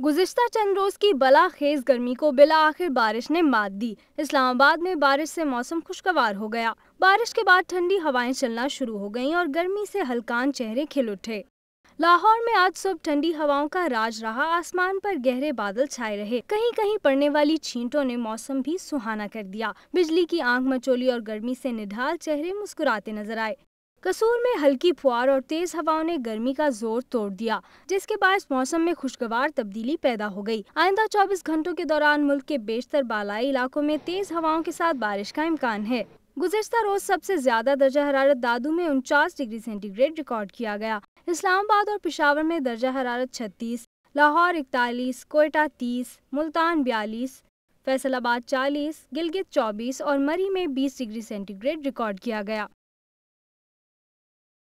गुजशत चंद रोज़ की बला खेज गर्मी को बिला आखिर बारिश ने मात दी इस्लामाबाद में बारिश से मौसम खुशगवार हो गया बारिश के बाद ठंडी हवाएं चलना शुरू हो गईं और गर्मी से हल्कान चेहरे खिल उठे लाहौर में आज सुबह ठंडी हवाओं का राज रहा आसमान पर गहरे बादल छाए रहे कहीं कहीं पड़ने वाली छींटों ने मौसम भी सुहाना कर दिया बिजली की आंख मचोली और गर्मी से निढाल चेहरे मुस्कुराते नजर आए कसूर में हल्की फुहार और तेज हवाओं ने गर्मी का जोर तोड़ दिया जिसके बाद मौसम में खुशगवार तब्दीली पैदा हो गई। आइंदा 24 घंटों के दौरान मुल्क के बेशतर बालाई इलाकों में तेज हवाओं के साथ बारिश का इम्कान है गुजश्ता रोज सबसे ज्यादा दर्जा हरारत दादू में उनचास डिग्री सेंटीग्रेड रिकॉर्ड किया गया इस्लामाबाद और पिशावर में दर्जा हरारत छत्तीस लाहौर इकतालीस कोयटा तीस मुल्तान बयालीस फैसलाबाद 40, गिलगित 24 और मरी में 20 डिग्री सेंटीग्रेड रिकॉर्ड किया गया